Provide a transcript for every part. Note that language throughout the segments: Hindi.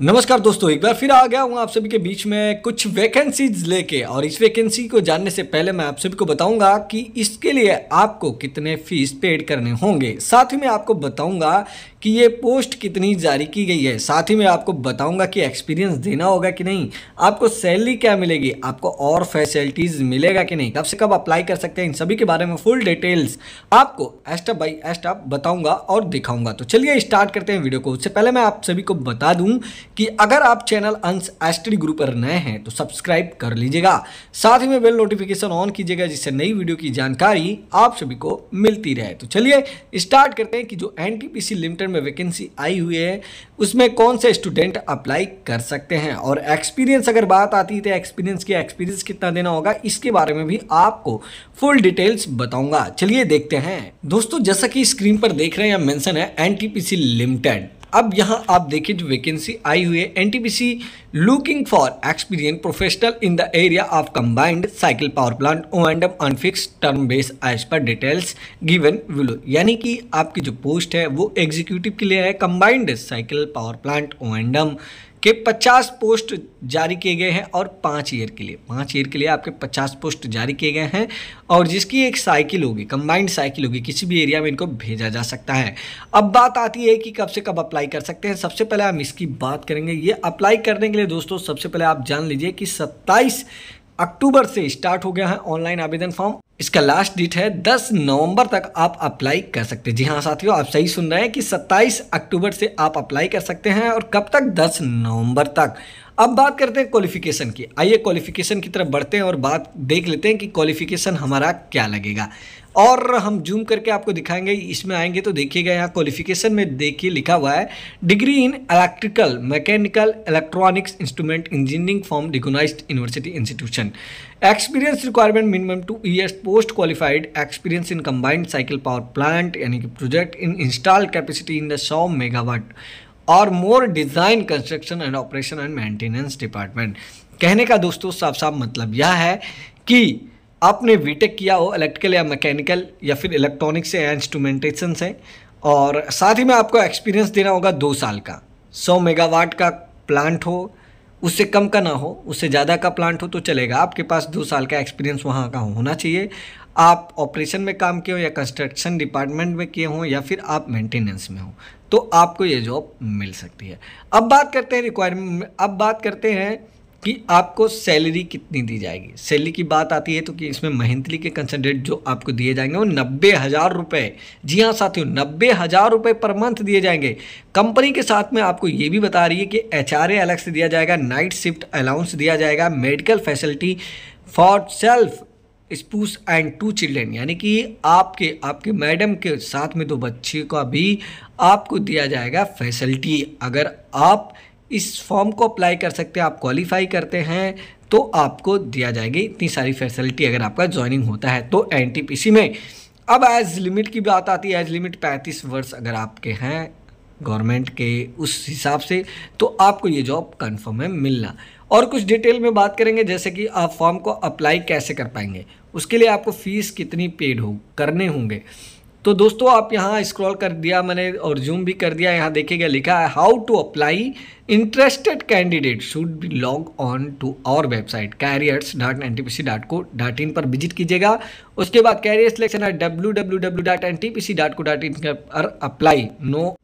नमस्कार दोस्तों एक बार फिर आ गया हूँ आप सभी के बीच में कुछ वैकेंसीज लेके और इस वैकेंसी को जानने से पहले मैं आप सभी को बताऊंगा कि इसके लिए आपको कितने फीस पेड करने होंगे साथ ही मैं आपको बताऊंगा कि ये पोस्ट कितनी जारी की गई है साथ ही मैं आपको बताऊंगा कि एक्सपीरियंस देना होगा कि नहीं आपको सैलरी क्या मिलेगी आपको और फैसिलिटीज़ मिलेगा कि नहीं कब से कब अप्लाई कर सकते हैं इन सभी के बारे में फुल डिटेल्स आपको एस्टअप बाई एस्टअप बताऊंगा और दिखाऊंगा तो चलिए स्टार्ट करते हैं वीडियो को उससे पहले मैं आप सभी को बता दूँ कि अगर आप चैनल अंश एस्टडी ग्रुप पर नए हैं तो सब्सक्राइब कर लीजिएगा साथ ही में बेल नोटिफिकेशन ऑन कीजिएगा जिससे नई वीडियो की जानकारी आप सभी को मिलती रहे तो चलिए स्टार्ट करते हैं कि जो एन लिमिटेड में वैकेंसी आई हुई है उसमें कौन से स्टूडेंट अप्लाई कर सकते हैं और एक्सपीरियंस अगर बात आती है तो एक्सपीरियंस की एक्सपीरियंस कितना देना होगा इसके बारे में भी आपको फुल डिटेल्स बताऊंगा चलिए देखते हैं दोस्तों जैसा कि स्क्रीन पर देख रहे हैं मैंसन है एन लिमिटेड अब यहाँ आप देखिए जो वैकेंसी आई हुई है NTPC looking for experience professional in the area of combined cycle power plant O and M on fixed term base as per details given below यानी कि आपकी जो पोस्ट है वो एग्जीक्यूटिव के लिए है combined cycle power plant O and M के 50 पोस्ट जारी किए गए हैं और पाँच ईयर के लिए पाँच ईयर के लिए आपके 50 पोस्ट जारी किए गए हैं और जिसकी एक साइकिल होगी कंबाइंड साइकिल होगी किसी भी एरिया में इनको भेजा जा सकता है अब बात आती है कि कब से कब अप्लाई कर सकते हैं सबसे पहले हम इसकी बात करेंगे ये अप्लाई करने के लिए दोस्तों सबसे पहले आप जान लीजिए कि सत्ताईस अक्टूबर से स्टार्ट हो गया है ऑनलाइन आवेदन फॉर्म इसका लास्ट डेट है 10 नवंबर तक आप अप्लाई कर सकते हैं जी हाँ साथियों आप सही सुन रहे हैं कि 27 अक्टूबर से आप अप्लाई कर सकते हैं और कब तक 10 नवंबर तक अब बात करते हैं क्वालिफिकेशन की आइए क्वालिफिकेशन की तरफ बढ़ते हैं और बात देख लेते हैं कि क्वालिफिकेशन हमारा क्या लगेगा और हम जूम करके आपको दिखाएंगे इसमें आएंगे तो देखिएगा यहाँ क्वालिफिकेशन में देखिए लिखा हुआ है degree in electrical mechanical electronics instrument engineering from recognise university institution experience requirement minimum two years post qualified experience in combined cycle power plant यानी कि project in install capacity in the सौ मेगावाट और more design construction and operation and maintenance department कहने का दोस्तों साफ साफ मतलब यह है कि आपने वीटेक किया हो इलेक्ट्रिकल या मैकेनिकल या फिर इलेक्ट्रॉनिक्स या इंस्ट्रूमेंटेशन से और साथ ही में आपको एक्सपीरियंस देना होगा दो साल का सौ मेगावाट का प्लांट हो उससे कम का ना हो उससे ज़्यादा का प्लांट हो तो चलेगा आपके पास दो साल का एक्सपीरियंस वहाँ का होना चाहिए आप ऑपरेशन में काम किए हो या कंस्ट्रक्शन डिपार्टमेंट में किए हों या फिर आप मेंटेनेंस में हो तो आपको ये जॉब मिल सकती है अब बात करते हैं रिक्वायरमेंट अब बात करते हैं कि आपको सैलरी कितनी दी जाएगी सैलरी की बात आती है तो कि इसमें महंतली के कंसनट्रेट जो आपको दिए जाएंगे वो नब्बे हज़ार रुपये जी हाँ साथियों नब्बे हज़ार रुपये पर मंथ दिए जाएंगे कंपनी के साथ में आपको ये भी बता रही है कि एच आर अलग से दिया जाएगा नाइट शिफ्ट अलाउंस दिया जाएगा medical facility for self spouse and two children यानी कि आपके आपके मैडम के साथ में दो बच्चे का भी आपको दिया जाएगा फैसिलिटी अगर आप इस फॉर्म को अप्लाई कर सकते हैं आप क्वालिफाई करते हैं तो आपको दिया जाएगी इतनी सारी फैसिलिटी अगर आपका ज्वाइनिंग होता है तो एन में अब एज लिमिट की बात आती है एज लिमिट पैंतीस वर्ष अगर आपके हैं गवर्नमेंट के उस हिसाब से तो आपको ये जॉब कन्फर्म है मिलना और कुछ डिटेल में बात करेंगे जैसे कि आप फॉर्म को अप्लाई कैसे कर पाएंगे उसके लिए आपको फ़ीस कितनी पेड हो करने होंगे तो दोस्तों आप यहाँ स्क्रॉल कर दिया मैंने और जूम भी कर दिया यहाँ देखिएगा लिखा है how to apply interested candidate should be log on to our website careers dot N T P C dot co dot in पर विजिट कीजिएगा उसके बाद कैरियर सिलेक्शन है W W W dot N T P C dot co dot in पर apply no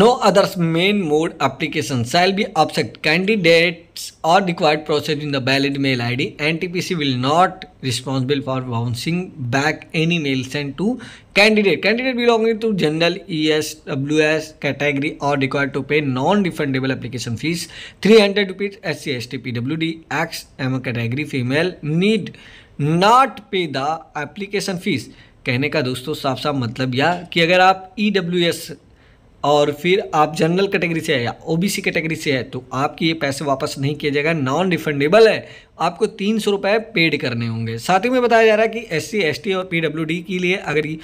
no others main mode application shall be accepted. Candidates are required process in the valid mail ID. NTPC will not responsible for bouncing back any mail sent to candidate. Candidate belonging to general ES, WS category are required to pay non-refundable application fees 300 rupees SC, ST, PWD, X, M category female need not pay the application fees. कहने का दोस्तों साफ साफ मतलब यह कि अगर आप ई और फिर आप जनरल कैटेगरी से है या सी कैटेगरी से है तो आपकी ये पैसे वापस नहीं किया जाएगा नॉन रिफंडेबल है आपको तीन सौ रुपये पेड करने होंगे साथ ही में बताया जा रहा है कि एस सी एस और पी के लिए अगर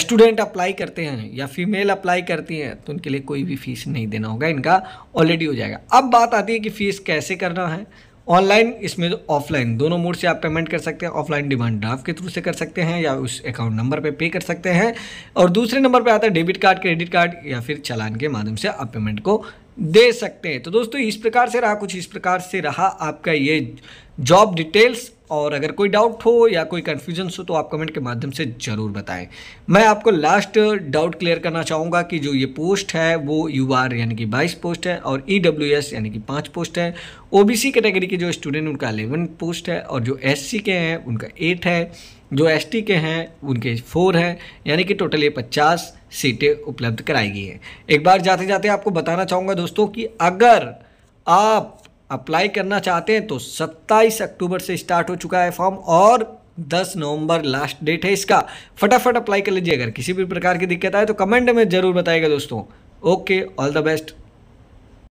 स्टूडेंट अप्लाई करते हैं या फीमेल अप्लाई करती हैं तो उनके लिए कोई भी फीस नहीं देना होगा इनका ऑलरेडी हो जाएगा अब बात आती है कि फ़ीस कैसे करना है ऑनलाइन इसमें तो ऑफलाइन दोनों मोड से आप पेमेंट कर सकते हैं ऑफलाइन डिमांड ड्राफ्ट के थ्रू से कर सकते हैं या उस अकाउंट नंबर पे पे कर सकते हैं और दूसरे नंबर पे आता है डेबिट कार्ड क्रेडिट कार्ड या फिर चालान के माध्यम से आप पेमेंट को दे सकते हैं तो दोस्तों इस प्रकार से रहा कुछ इस प्रकार से रहा आपका ये जॉब डिटेल्स और अगर कोई डाउट हो या कोई कन्फ्यूजन हो तो आप कमेंट के माध्यम से ज़रूर बताएं मैं आपको लास्ट डाउट क्लियर करना चाहूँगा कि जो ये पोस्ट है वो यू आर यानी कि 22 पोस्ट है और ई डब्ल्यू एस यानी कि पाँच पोस्ट है ओ बी सी कैटेगरी के जो स्टूडेंट उनका अलेवन पोस्ट है और जो एस सी के हैं उनका एट है जो एस के हैं उनके फोर हैं यानी कि टोटल ये पचास सीटें उपलब्ध कराई गई हैं एक बार जाते जाते आपको बताना चाहूँगा दोस्तों कि अगर आप अप्लाई करना चाहते हैं तो 27 अक्टूबर से स्टार्ट हो चुका है फॉर्म और 10 नवंबर लास्ट डेट है इसका फटाफट अप्लाई कर लीजिए अगर किसी भी प्रकार की दिक्कत आए तो कमेंट में ज़रूर बताएगा दोस्तों ओके ऑल द बेस्ट